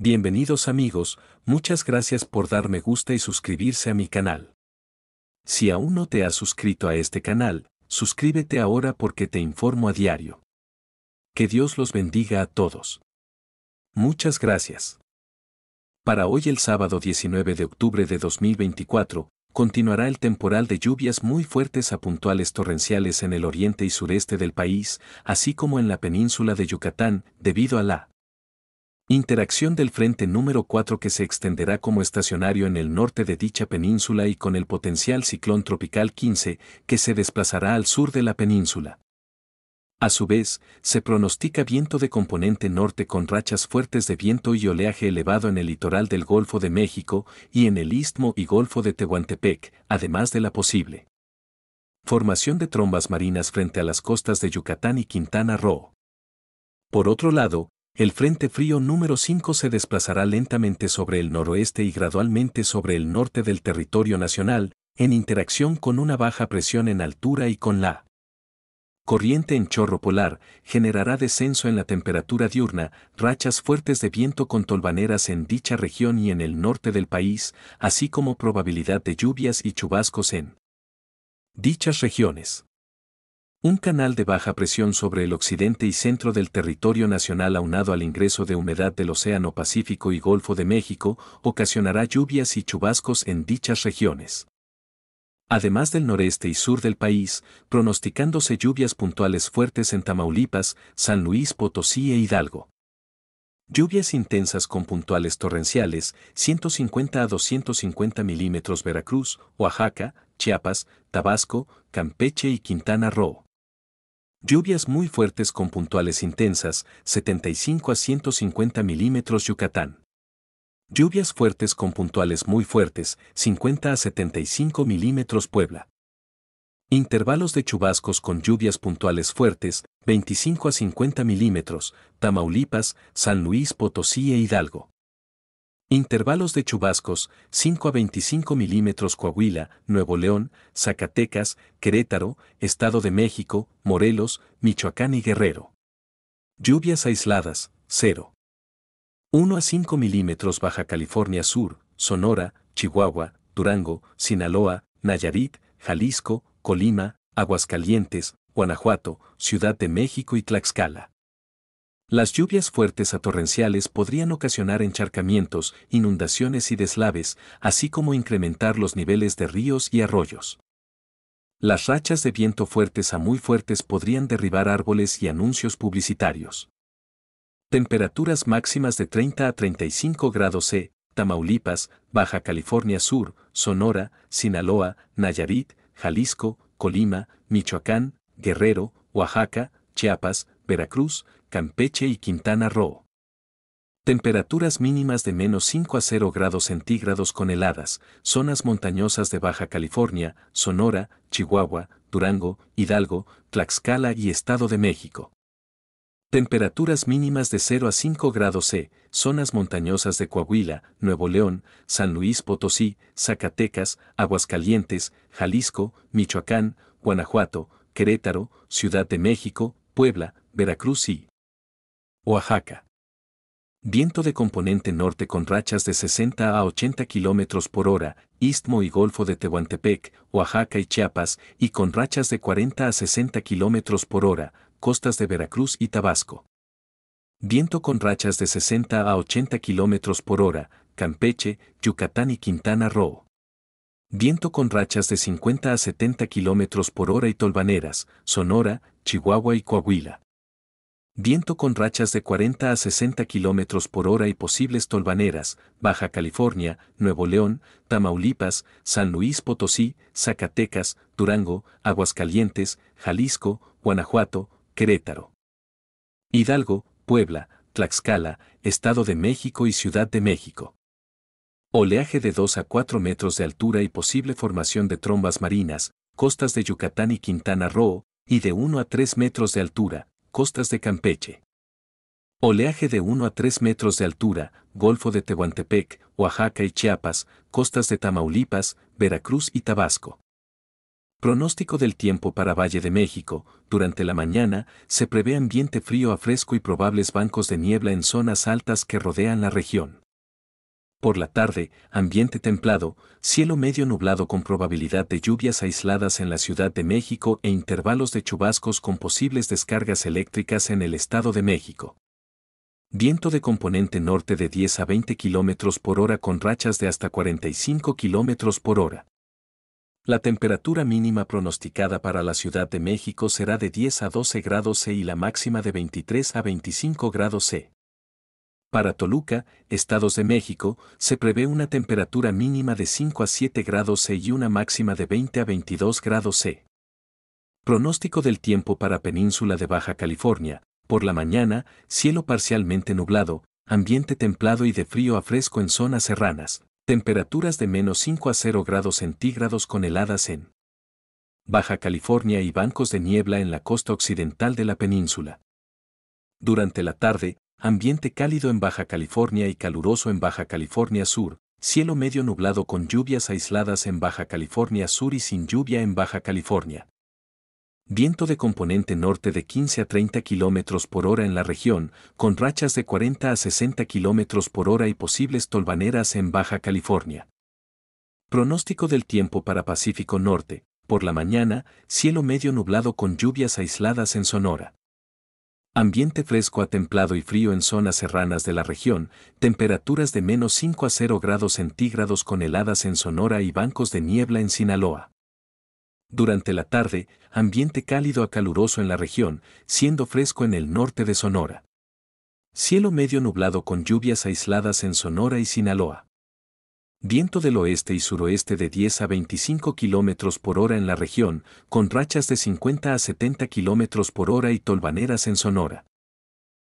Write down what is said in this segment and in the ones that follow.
Bienvenidos amigos, muchas gracias por darme gusta y suscribirse a mi canal. Si aún no te has suscrito a este canal, suscríbete ahora porque te informo a diario. Que Dios los bendiga a todos. Muchas gracias. Para hoy el sábado 19 de octubre de 2024, continuará el temporal de lluvias muy fuertes a puntuales torrenciales en el oriente y sureste del país, así como en la península de Yucatán, debido a la Interacción del frente número 4 que se extenderá como estacionario en el norte de dicha península y con el potencial ciclón tropical 15 que se desplazará al sur de la península. A su vez, se pronostica viento de componente norte con rachas fuertes de viento y oleaje elevado en el litoral del Golfo de México y en el Istmo y Golfo de Tehuantepec, además de la posible formación de trombas marinas frente a las costas de Yucatán y Quintana Roo. Por otro lado, el Frente Frío número 5 se desplazará lentamente sobre el noroeste y gradualmente sobre el norte del territorio nacional, en interacción con una baja presión en altura y con la corriente en chorro polar, generará descenso en la temperatura diurna, rachas fuertes de viento con tolvaneras en dicha región y en el norte del país, así como probabilidad de lluvias y chubascos en dichas regiones. Un canal de baja presión sobre el occidente y centro del territorio nacional aunado al ingreso de humedad del Océano Pacífico y Golfo de México ocasionará lluvias y chubascos en dichas regiones. Además del noreste y sur del país, pronosticándose lluvias puntuales fuertes en Tamaulipas, San Luis Potosí e Hidalgo. Lluvias intensas con puntuales torrenciales, 150 a 250 milímetros Veracruz, Oaxaca, Chiapas, Tabasco, Campeche y Quintana Roo. Lluvias muy fuertes con puntuales intensas, 75 a 150 milímetros Yucatán. Lluvias fuertes con puntuales muy fuertes, 50 a 75 milímetros Puebla. Intervalos de chubascos con lluvias puntuales fuertes, 25 a 50 milímetros, Tamaulipas, San Luis Potosí e Hidalgo. Intervalos de chubascos, 5 a 25 milímetros Coahuila, Nuevo León, Zacatecas, Querétaro, Estado de México, Morelos, Michoacán y Guerrero. Lluvias aisladas, 0. 1 a 5 milímetros Baja California Sur, Sonora, Chihuahua, Durango, Sinaloa, Nayarit, Jalisco, Colima, Aguascalientes, Guanajuato, Ciudad de México y Tlaxcala. Las lluvias fuertes a torrenciales podrían ocasionar encharcamientos, inundaciones y deslaves, así como incrementar los niveles de ríos y arroyos. Las rachas de viento fuertes a muy fuertes podrían derribar árboles y anuncios publicitarios. Temperaturas máximas de 30 a 35 grados C, Tamaulipas, Baja California Sur, Sonora, Sinaloa, Nayarit, Jalisco, Colima, Michoacán, Guerrero, Oaxaca, Chiapas, Veracruz, Campeche y Quintana Roo. Temperaturas mínimas de menos 5 a 0 grados centígrados con heladas, zonas montañosas de Baja California, Sonora, Chihuahua, Durango, Hidalgo, Tlaxcala y Estado de México. Temperaturas mínimas de 0 a 5 grados C, zonas montañosas de Coahuila, Nuevo León, San Luis Potosí, Zacatecas, Aguascalientes, Jalisco, Michoacán, Guanajuato, Querétaro, Ciudad de México, Puebla, Veracruz y Oaxaca. Viento de componente norte con rachas de 60 a 80 km por hora, istmo y golfo de Tehuantepec, Oaxaca y Chiapas, y con rachas de 40 a 60 km por hora, costas de Veracruz y Tabasco. Viento con rachas de 60 a 80 km por hora, Campeche, Yucatán y Quintana Roo. Viento con rachas de 50 a 70 km por hora y tolvaneras, Sonora, Chihuahua y Coahuila viento con rachas de 40 a 60 kilómetros por hora y posibles tolvaneras, Baja California, Nuevo León, Tamaulipas, San Luis Potosí, Zacatecas, Durango, Aguascalientes, Jalisco, Guanajuato, Querétaro. Hidalgo, Puebla, Tlaxcala, Estado de México y Ciudad de México. Oleaje de 2 a 4 metros de altura y posible formación de trombas marinas, costas de Yucatán y Quintana Roo, y de 1 a 3 metros de altura, costas de Campeche. Oleaje de 1 a 3 metros de altura, Golfo de Tehuantepec, Oaxaca y Chiapas, costas de Tamaulipas, Veracruz y Tabasco. Pronóstico del tiempo para Valle de México. Durante la mañana se prevé ambiente frío a fresco y probables bancos de niebla en zonas altas que rodean la región. Por la tarde, ambiente templado, cielo medio nublado con probabilidad de lluvias aisladas en la Ciudad de México e intervalos de chubascos con posibles descargas eléctricas en el Estado de México. Viento de componente norte de 10 a 20 km por hora con rachas de hasta 45 km por hora. La temperatura mínima pronosticada para la Ciudad de México será de 10 a 12 grados C y la máxima de 23 a 25 grados C. Para Toluca, Estados de México, se prevé una temperatura mínima de 5 a 7 grados C y una máxima de 20 a 22 grados C. Pronóstico del tiempo para Península de Baja California. Por la mañana, cielo parcialmente nublado, ambiente templado y de frío a fresco en zonas serranas, temperaturas de menos 5 a 0 grados centígrados con heladas en Baja California y bancos de niebla en la costa occidental de la península. Durante la tarde, ambiente cálido en Baja California y caluroso en Baja California Sur, cielo medio nublado con lluvias aisladas en Baja California Sur y sin lluvia en Baja California. Viento de componente norte de 15 a 30 km por hora en la región, con rachas de 40 a 60 km por hora y posibles tolvaneras en Baja California. Pronóstico del tiempo para Pacífico Norte. Por la mañana, cielo medio nublado con lluvias aisladas en Sonora. Ambiente fresco a templado y frío en zonas serranas de la región, temperaturas de menos 5 a 0 grados centígrados con heladas en Sonora y bancos de niebla en Sinaloa. Durante la tarde, ambiente cálido a caluroso en la región, siendo fresco en el norte de Sonora. Cielo medio nublado con lluvias aisladas en Sonora y Sinaloa. Viento del oeste y suroeste de 10 a 25 km por hora en la región, con rachas de 50 a 70 km por hora y tolvaneras en Sonora.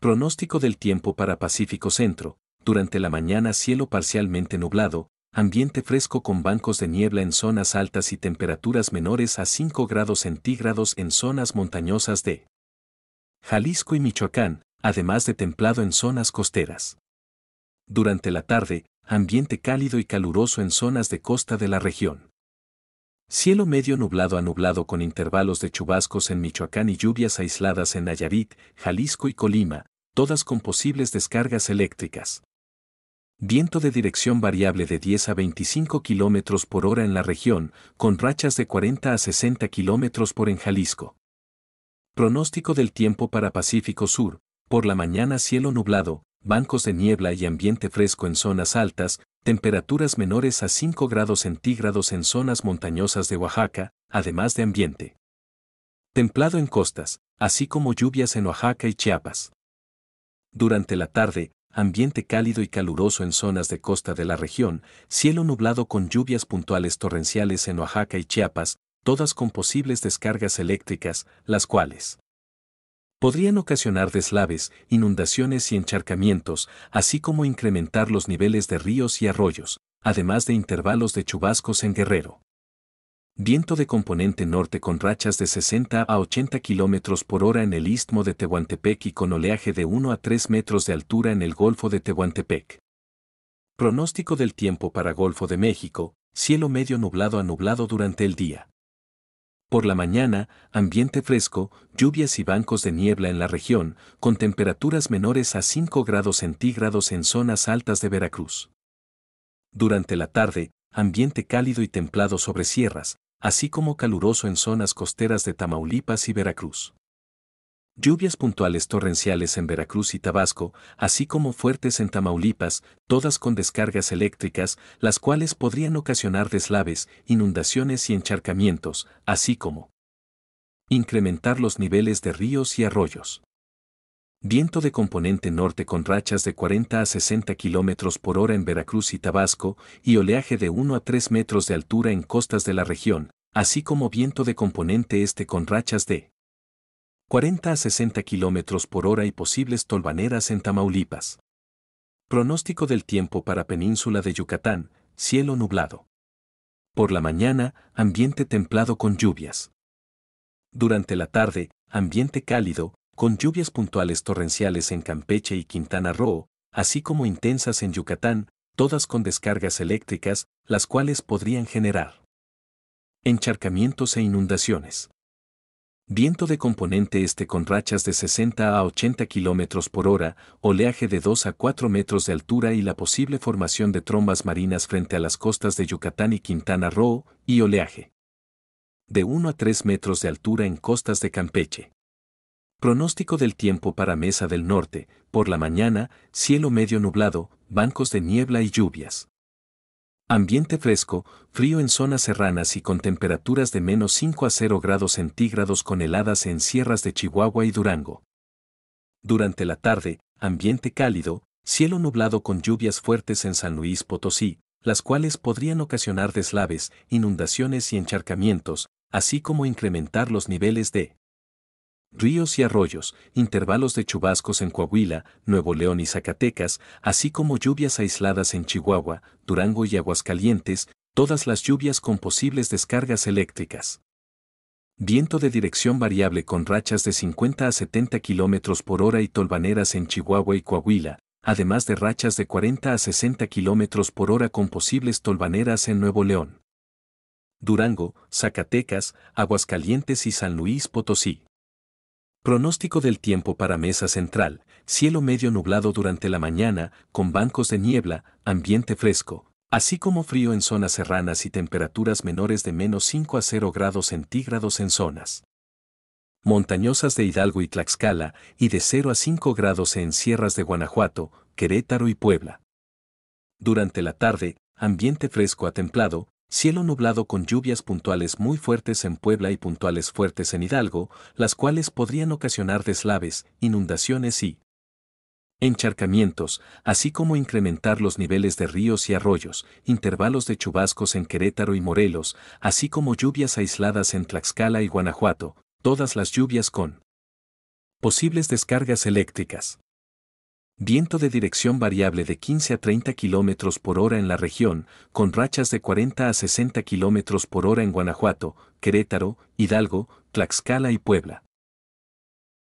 Pronóstico del tiempo para Pacífico Centro. Durante la mañana cielo parcialmente nublado, ambiente fresco con bancos de niebla en zonas altas y temperaturas menores a 5 grados centígrados en zonas montañosas de Jalisco y Michoacán, además de templado en zonas costeras. Durante la tarde, ambiente cálido y caluroso en zonas de costa de la región. Cielo medio nublado a nublado con intervalos de chubascos en Michoacán y lluvias aisladas en Nayarit, Jalisco y Colima, todas con posibles descargas eléctricas. Viento de dirección variable de 10 a 25 km por hora en la región, con rachas de 40 a 60 km por en Jalisco. Pronóstico del tiempo para Pacífico Sur, por la mañana cielo nublado, bancos de niebla y ambiente fresco en zonas altas, temperaturas menores a 5 grados centígrados en zonas montañosas de Oaxaca, además de ambiente templado en costas, así como lluvias en Oaxaca y Chiapas. Durante la tarde, ambiente cálido y caluroso en zonas de costa de la región, cielo nublado con lluvias puntuales torrenciales en Oaxaca y Chiapas, todas con posibles descargas eléctricas, las cuales podrían ocasionar deslaves, inundaciones y encharcamientos, así como incrementar los niveles de ríos y arroyos, además de intervalos de chubascos en Guerrero. Viento de componente norte con rachas de 60 a 80 km por hora en el istmo de Tehuantepec y con oleaje de 1 a 3 metros de altura en el Golfo de Tehuantepec. Pronóstico del tiempo para Golfo de México, cielo medio nublado a nublado durante el día. Por la mañana, ambiente fresco, lluvias y bancos de niebla en la región, con temperaturas menores a 5 grados centígrados en zonas altas de Veracruz. Durante la tarde, ambiente cálido y templado sobre sierras, así como caluroso en zonas costeras de Tamaulipas y Veracruz. Lluvias puntuales torrenciales en Veracruz y Tabasco, así como fuertes en Tamaulipas, todas con descargas eléctricas, las cuales podrían ocasionar deslaves, inundaciones y encharcamientos, así como incrementar los niveles de ríos y arroyos. Viento de componente norte con rachas de 40 a 60 km por hora en Veracruz y Tabasco y oleaje de 1 a 3 metros de altura en costas de la región, así como viento de componente este con rachas de 40 a 60 kilómetros por hora y posibles tolvaneras en Tamaulipas. Pronóstico del tiempo para Península de Yucatán, cielo nublado. Por la mañana, ambiente templado con lluvias. Durante la tarde, ambiente cálido, con lluvias puntuales torrenciales en Campeche y Quintana Roo, así como intensas en Yucatán, todas con descargas eléctricas, las cuales podrían generar encharcamientos e inundaciones. Viento de componente este con rachas de 60 a 80 km por hora, oleaje de 2 a 4 metros de altura y la posible formación de trombas marinas frente a las costas de Yucatán y Quintana Roo, y oleaje de 1 a 3 metros de altura en costas de Campeche. Pronóstico del tiempo para Mesa del Norte, por la mañana, cielo medio nublado, bancos de niebla y lluvias. Ambiente fresco, frío en zonas serranas y con temperaturas de menos 5 a 0 grados centígrados con heladas en sierras de Chihuahua y Durango. Durante la tarde, ambiente cálido, cielo nublado con lluvias fuertes en San Luis Potosí, las cuales podrían ocasionar deslaves, inundaciones y encharcamientos, así como incrementar los niveles de ríos y arroyos, intervalos de chubascos en Coahuila, Nuevo León y Zacatecas, así como lluvias aisladas en Chihuahua, Durango y Aguascalientes, todas las lluvias con posibles descargas eléctricas. Viento de dirección variable con rachas de 50 a 70 km por hora y tolvaneras en Chihuahua y Coahuila, además de rachas de 40 a 60 km por hora con posibles tolvaneras en Nuevo León. Durango, Zacatecas, Aguascalientes y San Luis Potosí. Pronóstico del tiempo para mesa central, cielo medio nublado durante la mañana, con bancos de niebla, ambiente fresco, así como frío en zonas serranas y temperaturas menores de menos 5 a 0 grados centígrados en zonas montañosas de Hidalgo y Tlaxcala y de 0 a 5 grados en sierras de Guanajuato, Querétaro y Puebla. Durante la tarde, ambiente fresco a templado, Cielo nublado con lluvias puntuales muy fuertes en Puebla y puntuales fuertes en Hidalgo, las cuales podrían ocasionar deslaves, inundaciones y encharcamientos, así como incrementar los niveles de ríos y arroyos, intervalos de chubascos en Querétaro y Morelos, así como lluvias aisladas en Tlaxcala y Guanajuato, todas las lluvias con posibles descargas eléctricas. Viento de dirección variable de 15 a 30 km por hora en la región, con rachas de 40 a 60 km por hora en Guanajuato, Querétaro, Hidalgo, Tlaxcala y Puebla.